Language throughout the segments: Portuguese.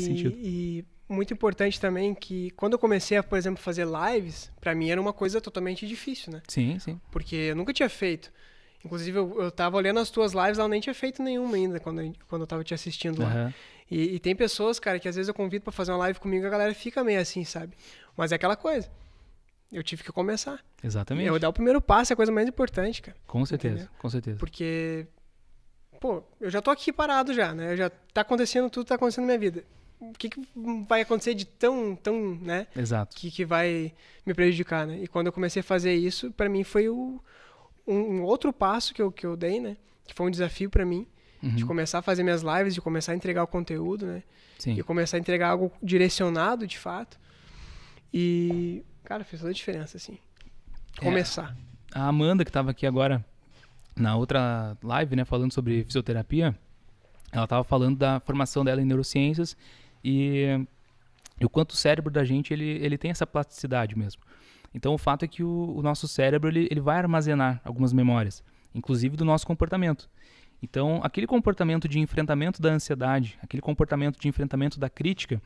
sentido. E muito importante também que quando eu comecei a, por exemplo, fazer lives, para mim era uma coisa totalmente difícil, né? Sim, sim. Porque eu nunca tinha feito. Inclusive, eu, eu tava olhando as tuas lives, ela nem tinha feito nenhuma ainda quando, eu, quando eu tava te assistindo uhum. lá. E, e, tem pessoas, cara, que às vezes eu convido para fazer uma live comigo a galera fica meio assim, sabe? Mas é aquela coisa. Eu tive que começar. Exatamente. Eu dar o primeiro passo é a coisa mais importante, cara. Com certeza, entendeu? com certeza. Porque, pô, eu já tô aqui parado já, né? já tá acontecendo tudo, tá acontecendo na minha vida o que, que vai acontecer de tão, tão, né? Exato. Que, que vai me prejudicar, né? E quando eu comecei a fazer isso, para mim foi o, um, um, outro passo que eu, que eu dei, né? Que foi um desafio para mim, uhum. de começar a fazer minhas lives, de começar a entregar o conteúdo, né? Sim. E começar a entregar algo direcionado, de fato. E, cara, fez toda a diferença, assim. É. Começar. É. A Amanda, que estava aqui agora na outra live, né, falando sobre fisioterapia, ela estava falando da formação dela em neurociências e, e o quanto o cérebro da gente ele, ele tem essa plasticidade mesmo. Então o fato é que o, o nosso cérebro ele, ele vai armazenar algumas memórias, inclusive do nosso comportamento. Então, aquele comportamento de enfrentamento da ansiedade, aquele comportamento de enfrentamento da crítica,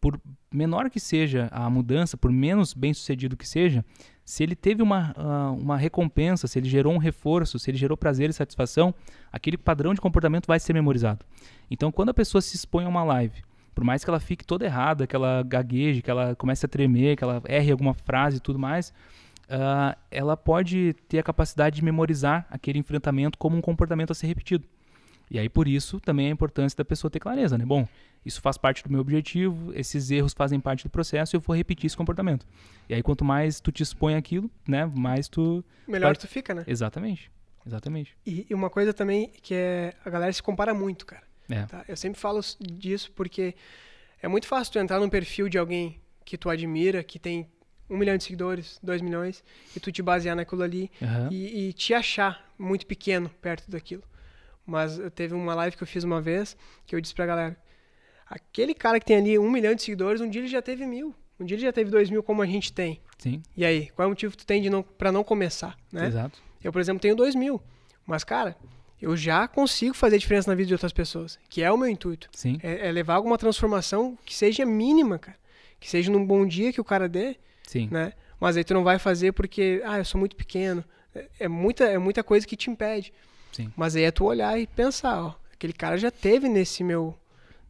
por menor que seja a mudança, por menos bem sucedido que seja, se ele teve uma, uh, uma recompensa, se ele gerou um reforço, se ele gerou prazer e satisfação, aquele padrão de comportamento vai ser memorizado. Então, quando a pessoa se expõe a uma live por mais que ela fique toda errada, que ela gagueje, que ela comece a tremer, que ela erre alguma frase e tudo mais, uh, ela pode ter a capacidade de memorizar aquele enfrentamento como um comportamento a ser repetido. E aí, por isso, também é a importância da pessoa ter clareza, né? Bom, isso faz parte do meu objetivo, esses erros fazem parte do processo e eu vou repetir esse comportamento. E aí, quanto mais tu te expõe aquilo, né? Mais tu. Melhor tu fica, né? Exatamente. Exatamente. E, e uma coisa também que é. A galera se compara muito, cara. É. Tá? Eu sempre falo disso porque é muito fácil tu entrar num perfil de alguém que tu admira, que tem um milhão de seguidores, dois milhões, e tu te basear naquilo ali uhum. e, e, te achar muito pequeno perto daquilo. Mas teve uma live que eu fiz uma vez que eu disse pra galera: aquele cara que tem ali um milhão de seguidores, um dia ele já teve mil. Um dia ele já teve dois mil, como a gente tem. Sim. E aí, qual é o motivo que tu tem de não, pra não começar, né? Exato. Eu, por exemplo, tenho dois mil. Mas, cara, eu já consigo fazer diferença na vida de outras pessoas, que é o meu intuito. Sim. É, é levar alguma transformação que seja mínima, cara. Que seja num bom dia que o cara dê, Sim. né? Mas aí tu não vai fazer porque, ah, eu sou muito pequeno. É, é muita, é muita coisa que te impede. Sim. Mas aí é tu olhar e pensar, ó, aquele cara já teve nesse meu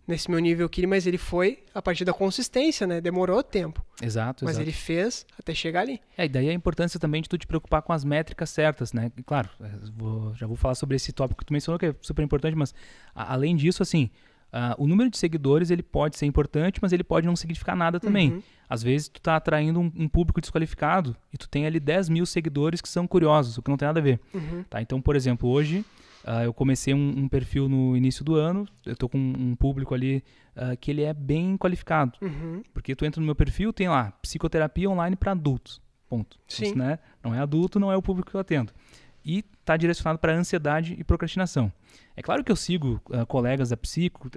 nesse meu nível aqui, mas ele foi a partir da consistência, né? Demorou tempo. Exato, Mas exato. ele fez até chegar ali. É, e daí a importância também de tu te preocupar com as métricas certas, né? E claro, é, vou, já vou falar sobre esse tópico que tu mencionou, que é super importante, mas a, além disso, assim, o número de seguidores ele pode ser importante, mas ele pode não significar nada também. Uhum. Às vezes tu tá atraindo um, um, público desqualificado e tu tem ali 10 mil seguidores que são curiosos, o que não tem nada a ver. Uhum. Tá? Então, por exemplo, hoje Uh, eu comecei um, um, perfil no início do ano, eu tô com um público ali uh, que ele é bem qualificado. Uhum. Porque tu entra no meu perfil, tem lá, psicoterapia online para adultos, ponto. Então, Sim. Isso, né? Não é adulto, não é o público que eu atendo. E tá direcionado para ansiedade e procrastinação. É claro que eu sigo uh, colegas da psico,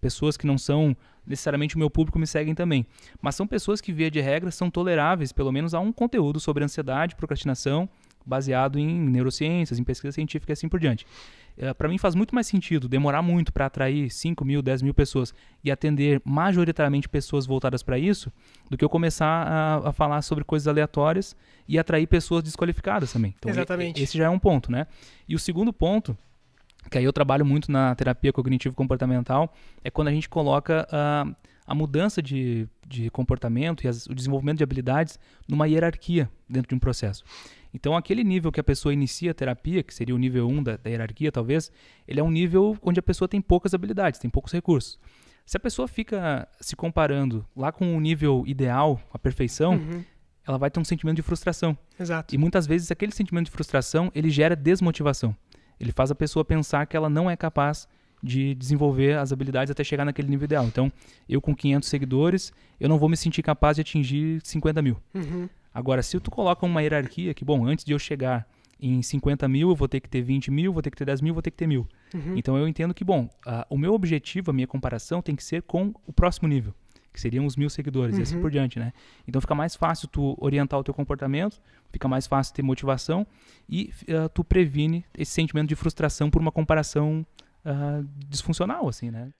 pessoas que não são necessariamente o meu público me seguem também, mas são pessoas que via de regra são toleráveis, pelo menos a um conteúdo sobre ansiedade, procrastinação baseado em neurociências, em pesquisa científica e assim por diante. Eh, para mim faz muito mais sentido demorar muito para atrair 5 mil, 10 mil pessoas e atender majoritariamente pessoas voltadas para isso, do que eu começar a, a, falar sobre coisas aleatórias e atrair pessoas desqualificadas também. Então, Exatamente. Esse já é um ponto, né? E o segundo ponto, que aí eu trabalho muito na terapia cognitivo-comportamental, é quando a gente coloca uh, a mudança de de comportamento e as, o desenvolvimento de habilidades numa hierarquia dentro de um processo. Então, aquele nível que a pessoa inicia a terapia, que seria o nível 1 da, da hierarquia, talvez, ele é um nível onde a pessoa tem poucas habilidades, tem poucos recursos. Se a pessoa fica se comparando lá com o nível ideal, a perfeição, uhum. ela vai ter um sentimento de frustração. Exato. E muitas vezes aquele sentimento de frustração, ele gera desmotivação. Ele faz a pessoa pensar que ela não é capaz de desenvolver as habilidades até chegar naquele nível ideal. Então, eu com 500 seguidores, eu não vou me sentir capaz de atingir 50 mil. Uhum. Agora, se tu coloca uma hierarquia que, bom, antes de eu chegar em 50 mil, eu vou ter que ter 20 mil, vou ter que ter 10 mil, vou ter que ter mil. Uhum. Então, eu entendo que, bom, o meu objetivo, a minha comparação tem que ser com o próximo nível que seriam os mil seguidores uhum. e assim uhum. por diante, né? Então fica mais fácil tu orientar o teu comportamento, fica mais fácil ter motivação e uh, tu previne esse sentimento de frustração por uma comparação desfuncional ah, disfuncional, assim, né?